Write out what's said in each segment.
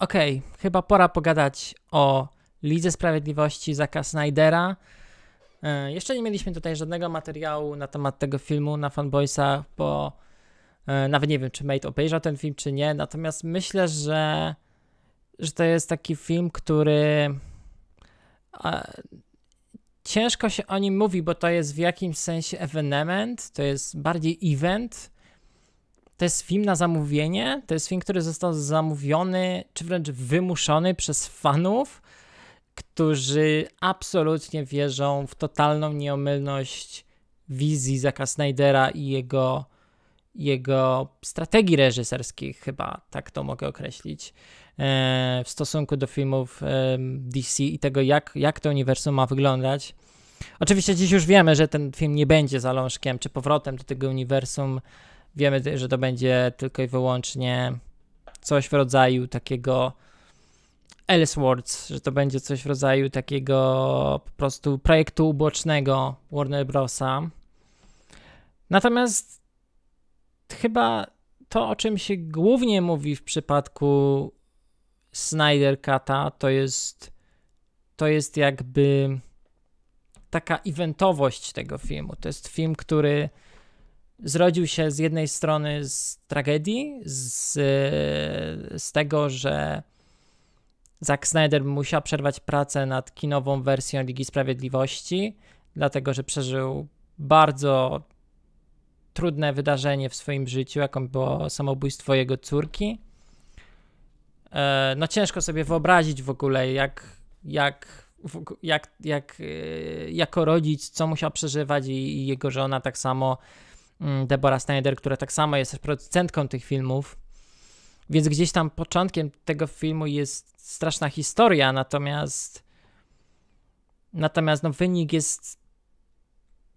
okej, okay, chyba pora pogadać o Lidze Sprawiedliwości Zaka Snydera. E, jeszcze nie mieliśmy tutaj żadnego materiału na temat tego filmu na Fanboysa, bo e, nawet nie wiem, czy Mate obejrzał ten film, czy nie. Natomiast myślę, że, że to jest taki film, który. ciężko się o nim mówi, bo to jest w jakimś sensie evenement, to jest bardziej event to jest film na zamówienie, to jest film, który został zamówiony, czy wręcz wymuszony przez fanów, którzy absolutnie wierzą w totalną nieomylność wizji Zaka Snydera i jego, jego strategii reżyserskich, chyba tak to mogę określić, e, w stosunku do filmów e, DC i tego, jak, jak to uniwersum ma wyglądać. Oczywiście dziś już wiemy, że ten film nie będzie zalążkiem czy powrotem do tego uniwersum Wiemy, że to będzie tylko i wyłącznie coś w rodzaju takiego Elseworlds, że to będzie coś w rodzaju takiego po prostu projektu ubocznego Warner Brosa. Natomiast chyba to, o czym się głównie mówi w przypadku Snyder Kata, to jest to jest jakby taka eventowość tego filmu. To jest film, który zrodził się z jednej strony z tragedii, z, z tego, że Zack Snyder musiał przerwać pracę nad kinową wersją Ligi Sprawiedliwości, dlatego że przeżył bardzo trudne wydarzenie w swoim życiu, jaką było samobójstwo jego córki. E, no ciężko sobie wyobrazić w ogóle, jak, jak, jak, jak e, jako rodzic, co musiał przeżywać i, i jego żona tak samo Mm, Debora Snyder, która tak samo jest producentką tych filmów. Więc gdzieś tam początkiem tego filmu jest straszna historia, natomiast natomiast no, wynik jest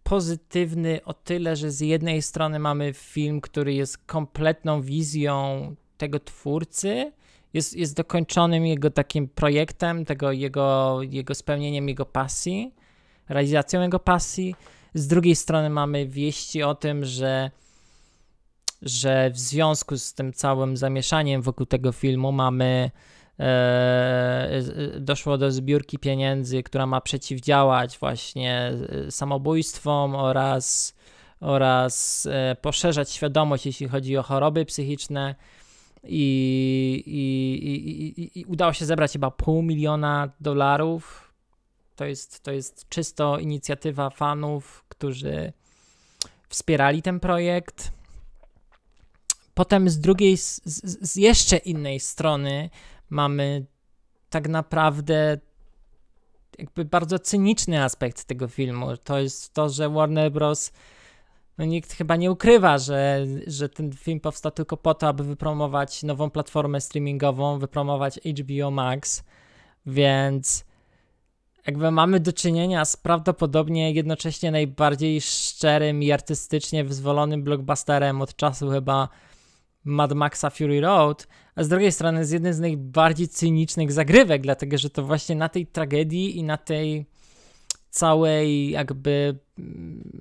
pozytywny o tyle, że z jednej strony mamy film, który jest kompletną wizją tego twórcy, jest, jest dokończonym jego takim projektem, tego jego, jego spełnieniem jego pasji, realizacją jego pasji z drugiej strony mamy wieści o tym, że że w związku z tym całym zamieszaniem wokół tego filmu mamy e, e doszło do zbiórki pieniędzy, która ma przeciwdziałać właśnie e, samobójstwom oraz, oraz e, poszerzać świadomość, jeśli chodzi o choroby psychiczne. I, i, i, i, i udało się zebrać chyba pół miliona dolarów to jest, to jest czysto inicjatywa fanów, którzy wspierali ten projekt. Potem z drugiej, z, z jeszcze innej strony mamy tak naprawdę jakby bardzo cyniczny aspekt tego filmu. To jest to, że Warner Bros. No nikt chyba nie ukrywa, że, że ten film powstał tylko po to, aby wypromować nową platformę streamingową, wypromować HBO Max, więc jakby mamy do czynienia z prawdopodobnie jednocześnie najbardziej szczerym i artystycznie wyzwolonym blockbusterem od czasu chyba Mad Maxa Fury Road, a z drugiej strony z jednym z najbardziej cynicznych zagrywek, dlatego że to właśnie na tej tragedii i na tej całej jakby mm,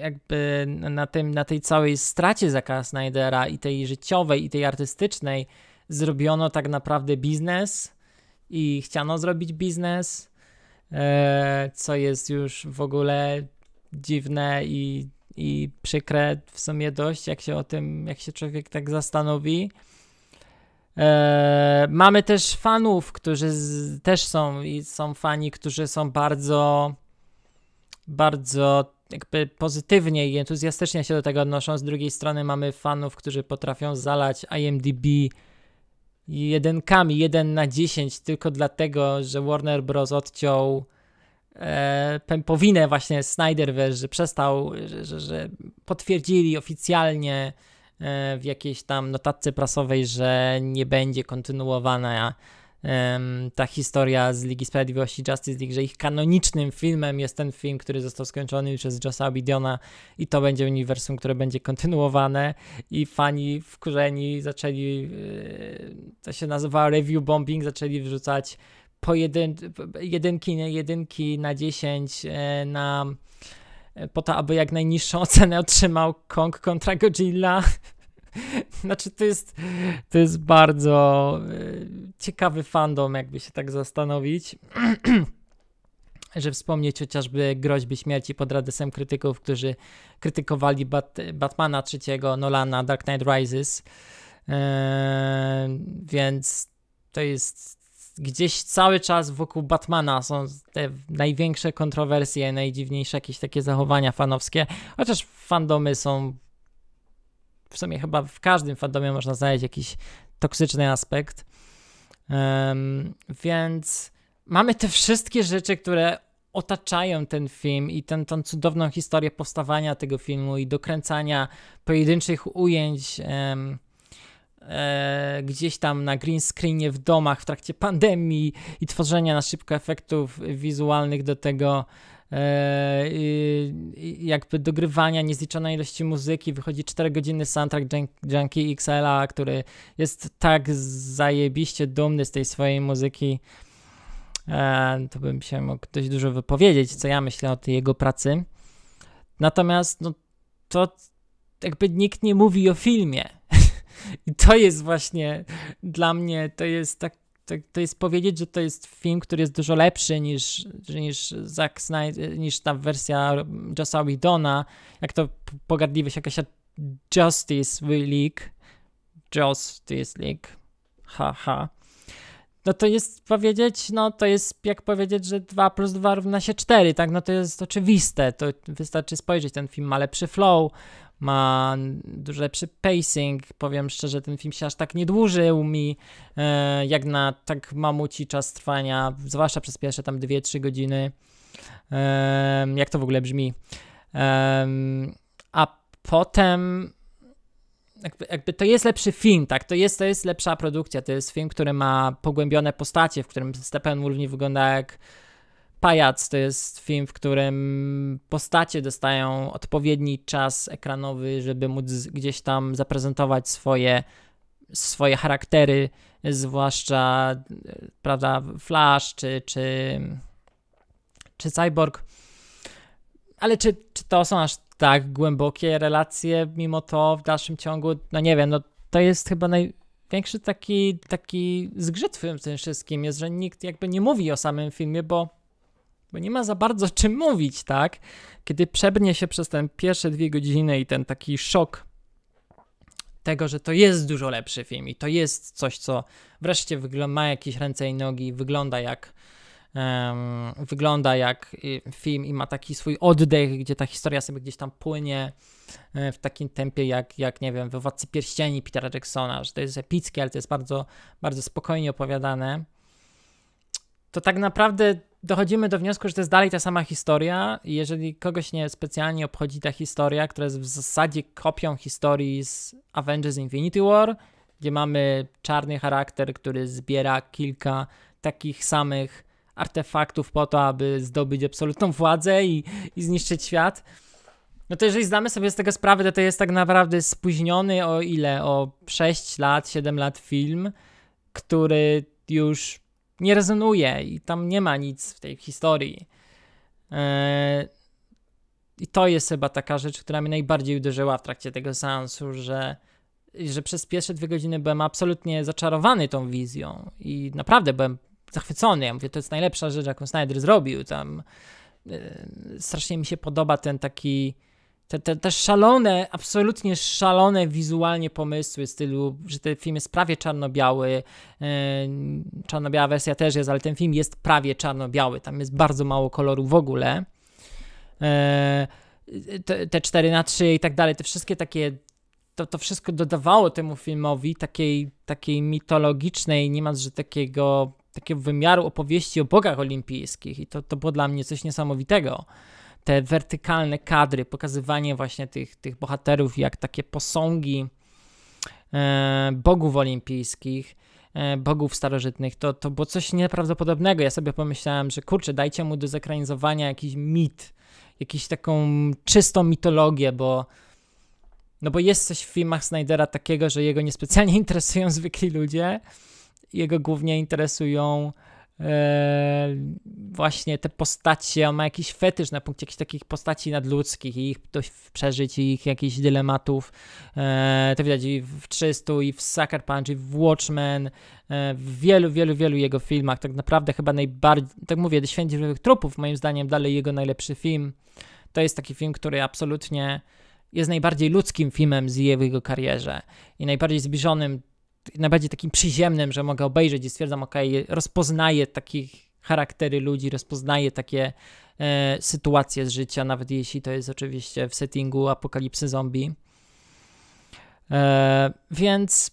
jakby na, tym, na tej całej stracie Zaka Snydera i tej życiowej i tej artystycznej zrobiono tak naprawdę biznes i chciano zrobić biznes E, co jest już w ogóle dziwne i, i przykre w sumie dość, jak się o tym, jak się człowiek tak zastanowi. E, mamy też fanów, którzy z, też są i są fani, którzy są bardzo, bardzo jakby pozytywnie i entuzjastycznie się do tego odnoszą. Z drugiej strony mamy fanów, którzy potrafią zalać IMDb jedenkami, jeden na 10, tylko dlatego, że Warner Bros. odciął e, pępowinę właśnie Snyderverse, że przestał, że, że, że potwierdzili oficjalnie e, w jakiejś tam notatce prasowej, że nie będzie kontynuowana ta historia z Ligi Sprawiedliwości Justice League, że ich kanonicznym filmem jest ten film, który został skończony przez Josa Bidiona i to będzie uniwersum, które będzie kontynuowane i fani wkurzeni zaczęli, e, to się nazywa review bombing, zaczęli wrzucać po jedyn, jedynki, jedynki na 10 e, na e, po to, aby jak najniższą ocenę otrzymał Kong kontra Godzilla znaczy, to jest, to jest bardzo e, ciekawy fandom, jakby się tak zastanowić. że wspomnieć chociażby groźby śmierci pod adresem krytyków, którzy krytykowali Bat Batmana trzeciego, Nolana, Dark Knight Rises. E, więc to jest gdzieś cały czas wokół Batmana są te największe kontrowersje, najdziwniejsze jakieś takie zachowania fanowskie, chociaż fandomy są w sumie chyba w każdym fandomie można znaleźć jakiś toksyczny aspekt. Um, więc mamy te wszystkie rzeczy, które otaczają ten film i tę cudowną historię powstawania tego filmu i dokręcania pojedynczych ujęć um, e, gdzieś tam na green screenie w domach w trakcie pandemii i tworzenia na szybko efektów wizualnych do tego. E, jakby dogrywania niezliczonej ilości muzyki, wychodzi 4 godziny soundtrack Junkie XL'a, który jest tak zajebiście dumny z tej swojej muzyki, e, to bym się mógł dość dużo wypowiedzieć, co ja myślę o tej jego pracy. Natomiast no to jakby nikt nie mówi o filmie. I to jest właśnie dla mnie, to jest tak to, tak, to jest powiedzieć, że to jest film, który jest dużo lepszy niż, niż Zack Snyder, niż ta wersja Jossa Widona. jak to pogardliwość jakaś Justice League, Justice League, haha. Ha. No to jest powiedzieć, no to jest jak powiedzieć, że 2 plus 2 równa się 4, tak? No to jest oczywiste, to wystarczy spojrzeć, ten film ma lepszy flow, ma dużo lepszy pacing. Powiem szczerze, ten film się aż tak nie dłużył mi, e, jak na tak mamuci czas trwania, zwłaszcza przez pierwsze tam 2-3 godziny. Jak to w ogóle brzmi? A potem jakby, jakby, to jest lepszy film, tak? To jest, to jest lepsza produkcja. To jest film, który ma pogłębione postacie, w którym Steppenwolf nie wygląda jak Pajac to jest film, w którym postacie dostają odpowiedni czas ekranowy, żeby móc gdzieś tam zaprezentować swoje, swoje charaktery, zwłaszcza prawda, Flash czy, czy, czy Cyborg. Ale czy, czy to są aż tak głębokie relacje mimo to w dalszym ciągu? No nie wiem, no to jest chyba naj, większy taki, taki zgrzyt w tym wszystkim jest, że nikt jakby nie mówi o samym filmie, bo bo nie ma za bardzo czym mówić, tak? Kiedy przebnie się przez te pierwsze dwie godziny i ten taki szok tego, że to jest dużo lepszy film i to jest coś, co wreszcie ma jakieś ręce i nogi, wygląda jak um, wygląda jak y, film i ma taki swój oddech, gdzie ta historia sobie gdzieś tam płynie e, w takim tempie jak, jak nie wiem, we Władcy Pierścieni Petera Jacksona, że to jest epickie, ale to jest bardzo, bardzo spokojnie opowiadane, to tak naprawdę dochodzimy do wniosku, że to jest dalej ta sama historia. Jeżeli kogoś nie specjalnie obchodzi ta historia, która jest w zasadzie kopią historii z Avengers Infinity War, gdzie mamy czarny charakter, który zbiera kilka takich samych artefaktów po to, aby zdobyć absolutną władzę i, i zniszczyć świat. No to jeżeli zdamy sobie z tego sprawę, to to jest tak naprawdę spóźniony o ile? O 6 lat, 7 lat film, który już nie rezonuje i tam nie ma nic w tej historii. E, I to jest chyba taka rzecz, która mnie najbardziej uderzyła w trakcie tego seansu, że, że przez pierwsze dwie godziny byłem absolutnie zaczarowany tą wizją i naprawdę byłem zachwycony. Ja mówię, to jest najlepsza rzecz, jaką Snyder zrobił. Tam e, strasznie mi się podoba ten taki te, te, te szalone, absolutnie szalone wizualnie pomysły stylu, że ten film jest prawie czarno-biały, e, czarno-biała wersja też jest, ale ten film jest prawie czarno-biały, tam jest bardzo mało koloru w ogóle. E, te, te 4 na 3 i tak dalej, te wszystkie takie to, to wszystko dodawało temu filmowi takiej, takiej mitologicznej, niemalże takiego, takiego wymiaru opowieści o bogach olimpijskich i to, to było dla mnie coś niesamowitego te wertykalne kadry, pokazywanie właśnie tych, tych bohaterów jak takie posągi e, bogów olimpijskich, e, bogów starożytnych, to, to było coś nieprawdopodobnego. Ja sobie pomyślałem, że kurczę, dajcie mu do zekranizowania jakiś mit, jakąś taką czystą mitologię, bo no bo jest coś w filmach Snydera takiego, że jego niespecjalnie interesują zwykli ludzie, jego głównie interesują Eee, właśnie te postacie, on ma jakiś fetysz na punkcie jakichś takich postaci nadludzkich i ich przeżyć, i ich jakichś dylematów. Eee, to widać i w 300, i w Sucker Punch, i w Watchmen, eee, w wielu, wielu, wielu jego filmach. Tak naprawdę chyba najbardziej, tak mówię, Święci Żywych Trupów, moim zdaniem dalej jego najlepszy film. To jest taki film, który absolutnie jest najbardziej ludzkim filmem z jego karierze i najbardziej zbliżonym najbardziej takim przyziemnym, że mogę obejrzeć i stwierdzam, ok, rozpoznaję takich charaktery ludzi, rozpoznaję takie e, sytuacje z życia, nawet jeśli to jest oczywiście w settingu apokalipsy zombie. E, więc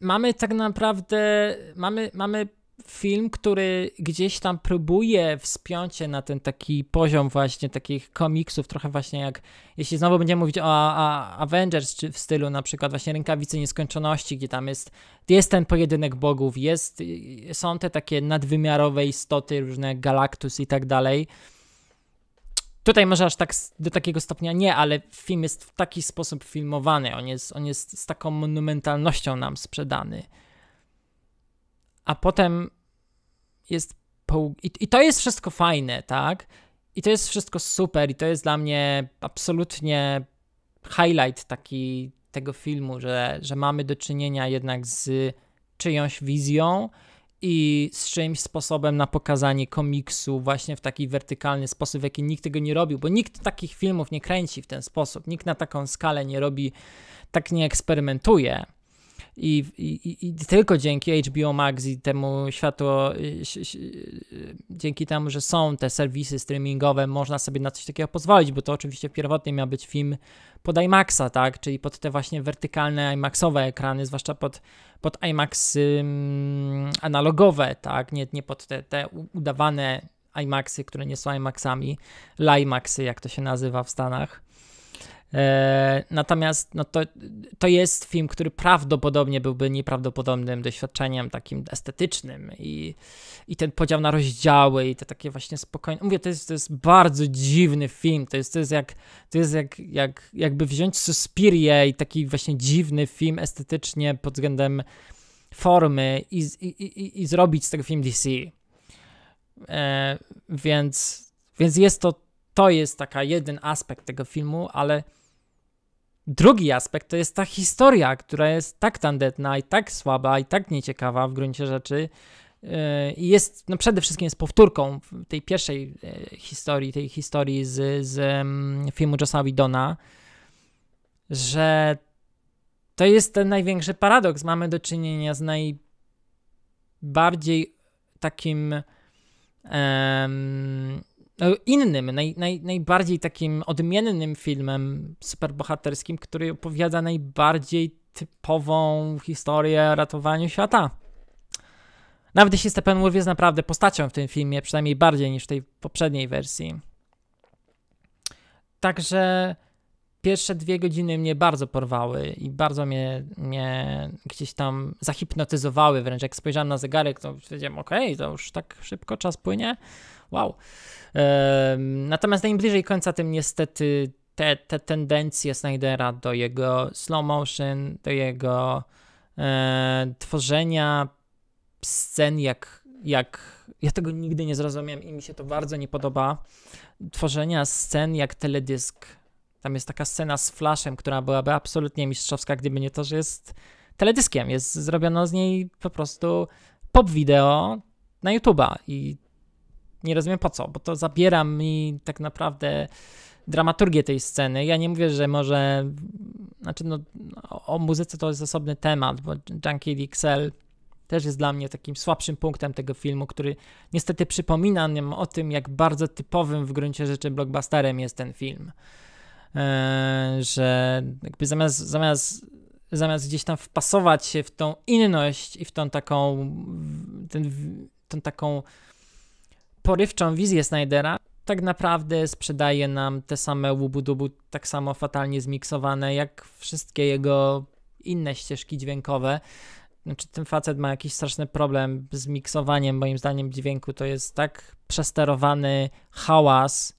mamy tak naprawdę, mamy, mamy film, który gdzieś tam próbuje wspiąć się na ten taki poziom właśnie takich komiksów, trochę właśnie jak, jeśli znowu będziemy mówić o, o Avengers, czy w stylu na przykład właśnie Rękawicy Nieskończoności, gdzie tam jest, jest ten pojedynek bogów, jest, są te takie nadwymiarowe istoty, różne Galactus i tak dalej. Tutaj może aż tak do takiego stopnia nie, ale film jest w taki sposób filmowany, on jest, on jest z taką monumentalnością nam sprzedany a potem jest. Po... I, I to jest wszystko fajne, tak? I to jest wszystko super, i to jest dla mnie absolutnie highlight taki tego filmu, że, że mamy do czynienia jednak z czyjąś wizją i z czymś sposobem na pokazanie komiksu właśnie w taki wertykalny sposób, w jaki nikt tego nie robił, bo nikt takich filmów nie kręci w ten sposób, nikt na taką skalę nie robi, tak nie eksperymentuje. I, i, i tylko dzięki HBO Max i temu światło, y, y, dzięki temu, że są te serwisy streamingowe, można sobie na coś takiego pozwolić, bo to oczywiście pierwotnie miał być film pod IMAXa, tak? Czyli pod te właśnie wertykalne IMAXowe ekrany, zwłaszcza pod, pod IMAX ym, mm, analogowe, tak? Nie, nie pod te, te udawane IMAXy, które nie są IMAXami, LIMAXy, jak to się nazywa w Stanach. E, natomiast no to, to jest film, który prawdopodobnie byłby nieprawdopodobnym doświadczeniem takim estetycznym i, i ten podział na rozdziały i te takie właśnie spokojne. Mówię, to jest, to jest bardzo dziwny film. To jest, to jest, jak, to jest jak, jak jakby wziąć Suspirię i taki właśnie dziwny film estetycznie pod względem formy i, i, i, i zrobić z tego film DC. E, więc, więc jest to, to jest taka jeden aspekt tego filmu, ale Drugi aspekt to jest ta historia, która jest tak tandetna i tak słaba i tak nieciekawa w gruncie rzeczy. E, I jest, no przede wszystkim jest powtórką tej pierwszej e, historii, tej historii z, z filmu Josna Widona, że to jest ten największy paradoks. Mamy do czynienia z najbardziej takim E, innym, naj, naj, najbardziej takim odmiennym filmem superbohaterskim, który opowiada najbardziej typową historię ratowania świata. Nawet jeśli Stephen Wolf jest naprawdę postacią w tym filmie, przynajmniej bardziej niż w tej poprzedniej wersji. Także pierwsze dwie godziny mnie bardzo porwały i bardzo mnie, mnie gdzieś tam zahipnotyzowały wręcz. Jak spojrzałem na zegarek, to wiedziałem, okej, okay, to już tak szybko czas płynie. Wow. Natomiast najbliżej końca tym niestety te, te tendencje Snydera do jego slow motion, do jego e, tworzenia scen jak, jak. Ja tego nigdy nie zrozumiałem i mi się to bardzo nie podoba. Tworzenia scen jak teledysk. Tam jest taka scena z flashem, która byłaby absolutnie mistrzowska, gdyby nie to, że jest teledyskiem. Jest zrobiono z niej po prostu pop wideo na YouTube'a i nie rozumiem po co, bo to zabiera mi tak naprawdę dramaturgię tej sceny. Ja nie mówię, że może. Znaczy, no, o muzyce to jest osobny temat, bo Junkie XL też jest dla mnie takim słabszym punktem tego filmu, który niestety przypomina nam o tym, jak bardzo typowym w gruncie rzeczy blockbusterem jest ten film. Eee, że jakby zamiast, zamiast, zamiast gdzieś tam wpasować się w tą inność i w tą taką, ten, tą taką porywczą wizję Snydera tak naprawdę sprzedaje nam te same łubu-dubu, tak samo fatalnie zmiksowane, jak wszystkie jego inne ścieżki dźwiękowe. Znaczy, ten facet ma jakiś straszny problem z miksowaniem, moim zdaniem, dźwięku. To jest tak przesterowany hałas,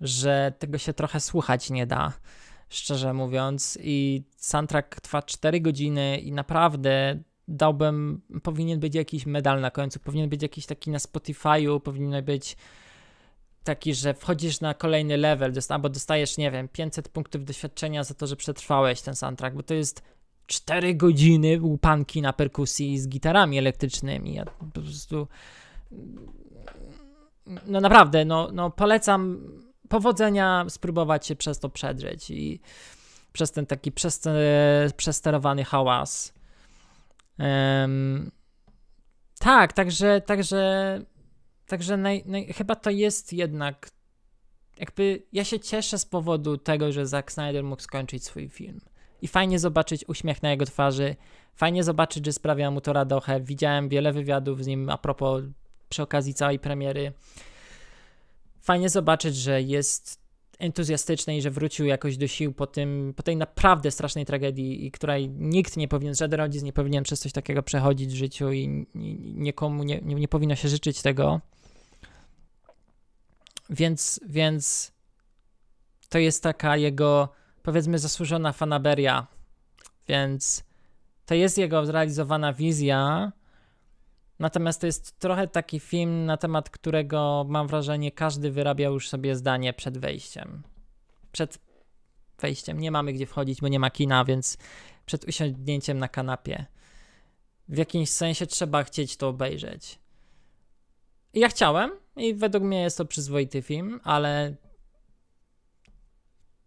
że tego się trochę słuchać nie da, szczerze mówiąc. I soundtrack trwa 4 godziny i naprawdę dałbym, powinien być jakiś medal na końcu, powinien być jakiś taki na Spotify'u, powinien być taki, że wchodzisz na kolejny level, albo dostajesz, nie wiem, 500 punktów doświadczenia za to, że przetrwałeś ten soundtrack, bo to jest 4 godziny łupanki na perkusji z gitarami elektrycznymi. Ja po prostu. No naprawdę, no, no polecam powodzenia spróbować się przez to przedrzeć i przez ten taki przester- przesterowany hałas. Um, tak, także, także, także naj, naj, chyba to jest jednak, jakby ja się cieszę z powodu tego, że Zack Snyder mógł skończyć swój film. I fajnie zobaczyć uśmiech na jego twarzy, fajnie zobaczyć, że sprawia mu to radochę. Widziałem wiele wywiadów z nim a propos przy okazji całej premiery. Fajnie zobaczyć, że jest entuzjastyczny i że wrócił jakoś do sił po, tym, po tej naprawdę strasznej tragedii, i której nikt nie powinien, żaden rodzic nie powinien przez coś takiego przechodzić w życiu i, nikomu nie, nie, nie powinno się życzyć tego. Więc, więc to jest taka jego, powiedzmy, zasłużona fanaberia. Więc to jest jego zrealizowana wizja, Natomiast to jest trochę taki film, na temat którego mam wrażenie każdy wyrabiał już sobie zdanie przed wejściem. Przed wejściem nie mamy gdzie wchodzić, bo nie ma kina, więc przed usiądnięciem na kanapie. W jakimś sensie trzeba chcieć to obejrzeć. Ja chciałem i według mnie jest to przyzwoity film, ale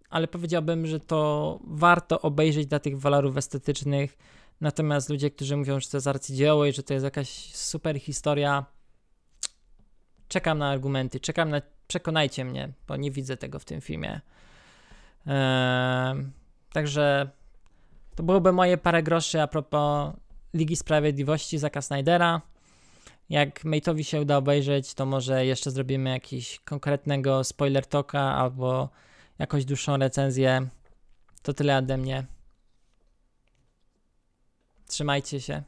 ale powiedziałbym, że to warto obejrzeć dla tych walorów estetycznych, Natomiast ludzie, którzy mówią, że to jest arcydzieło i że to jest jakaś super historia, czekam na argumenty, czekam na przekonajcie mnie, bo nie widzę tego w tym filmie. Eee, także to byłoby moje parę groszy a propos Ligi Sprawiedliwości Zaka Snydera. Jak Mate'owi się uda obejrzeć, to może jeszcze zrobimy jakiś konkretnego spoiler toka albo jakąś dłuższą recenzję. To tyle ode mnie. Trzymajcie się.